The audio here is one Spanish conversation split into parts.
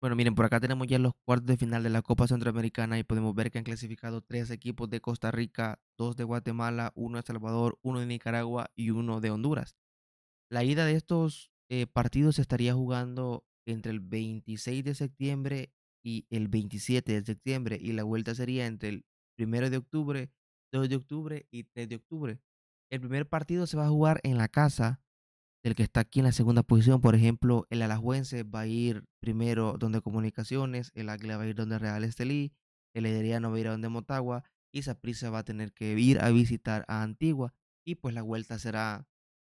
Bueno, miren, por acá tenemos ya los cuartos de final de la Copa Centroamericana y podemos ver que han clasificado tres equipos de Costa Rica, dos de Guatemala, uno de Salvador, uno de Nicaragua y uno de Honduras. La ida de estos eh, partidos se estaría jugando entre el 26 de septiembre y el 27 de septiembre y la vuelta sería entre el 1 de octubre, 2 de octubre y 3 de octubre. El primer partido se va a jugar en la casa el que está aquí en la segunda posición. Por ejemplo, el Alajuense va a ir primero donde Comunicaciones, el Águila va a ir donde Real Estelí, el herediano va a ir a donde Motagua y Saprissa va a tener que ir a visitar a Antigua y pues la vuelta será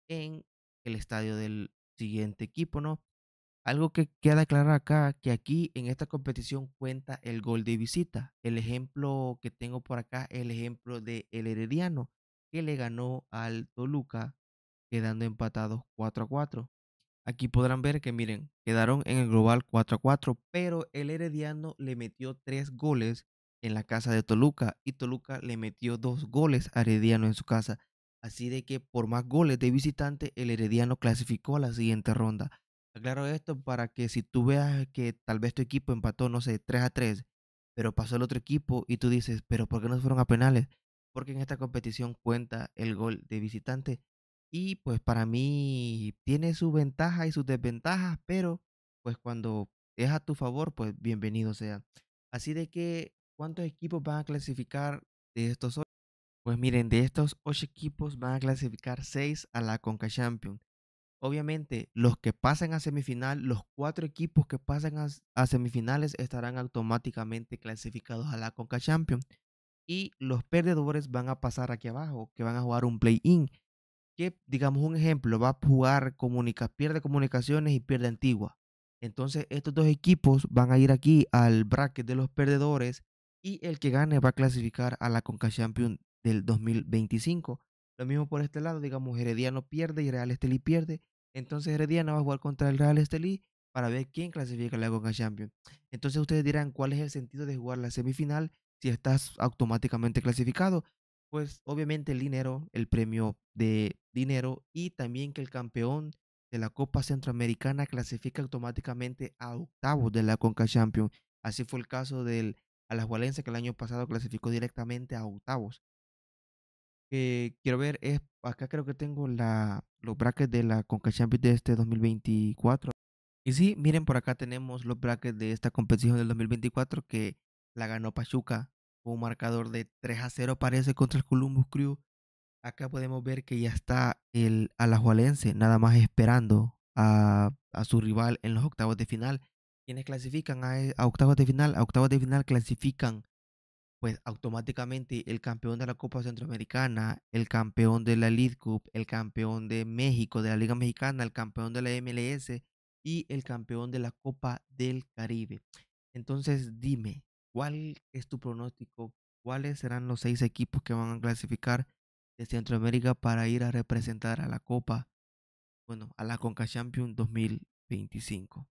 en el estadio del siguiente equipo, ¿no? Algo que queda claro acá, que aquí en esta competición cuenta el gol de visita. El ejemplo que tengo por acá es el ejemplo de el Herediano, que le ganó al Toluca quedando empatados 4 a 4. Aquí podrán ver que miren, quedaron en el global 4 a 4, pero el Herediano le metió 3 goles en la casa de Toluca y Toluca le metió 2 goles a Herediano en su casa. Así de que por más goles de visitante, el Herediano clasificó a la siguiente ronda. Aclaro esto para que si tú veas que tal vez tu equipo empató, no sé, 3 a 3, pero pasó el otro equipo y tú dices, pero ¿por qué no fueron a penales? Porque en esta competición cuenta el gol de visitante y pues para mí tiene sus ventajas y sus desventajas, pero pues cuando es a tu favor, pues bienvenido sea. Así de que, ¿cuántos equipos van a clasificar de estos ocho? Pues miren, de estos ocho equipos van a clasificar seis a la Conca Champions. Obviamente, los que pasen a semifinal, los cuatro equipos que pasen a, semifinales estarán automáticamente clasificados a la Conca Champions. Y los perdedores van a pasar aquí abajo, que van a jugar un play-in que, digamos un ejemplo, va a jugar, comunica, pierde comunicaciones y pierde antigua. Entonces estos dos equipos van a ir aquí al bracket de los perdedores y el que gane va a clasificar a la Conca Champions del 2025. Lo mismo por este lado, digamos, Herediano pierde y Real Estelí pierde. Entonces Herediano va a jugar contra el Real Estelí para ver quién clasifica a la Conca Champions. Entonces ustedes dirán cuál es el sentido de jugar la semifinal si estás automáticamente clasificado pues obviamente el dinero, el premio de dinero y también que el campeón de la Copa Centroamericana clasifica automáticamente a octavos de la Conca Champions. Así fue el caso del Alajuelense que el año pasado clasificó directamente a octavos. que eh, quiero ver, es, acá creo que tengo la, los brackets de la Conca Champions de este 2024. Y sí, miren, por acá tenemos los brackets de esta competición del 2024 que la ganó Pachuca un marcador de 3 a 0 parece contra el Columbus Crew. Acá podemos ver que ya está el alajualense nada más esperando a, su rival en los octavos de final. Quienes clasifican e, a, octavos de final, a octavos de final clasifican pues automáticamente el campeón de la Copa Centroamericana, el campeón de la League Cup, el campeón de México, de la Liga Mexicana, el campeón de la MLS y el campeón de la Copa del Caribe. Entonces dime, ¿Cuál es tu pronóstico? ¿Cuáles serán los seis equipos que van a clasificar de Centroamérica para ir a representar a la Copa, bueno, a la Conca Champions 2025?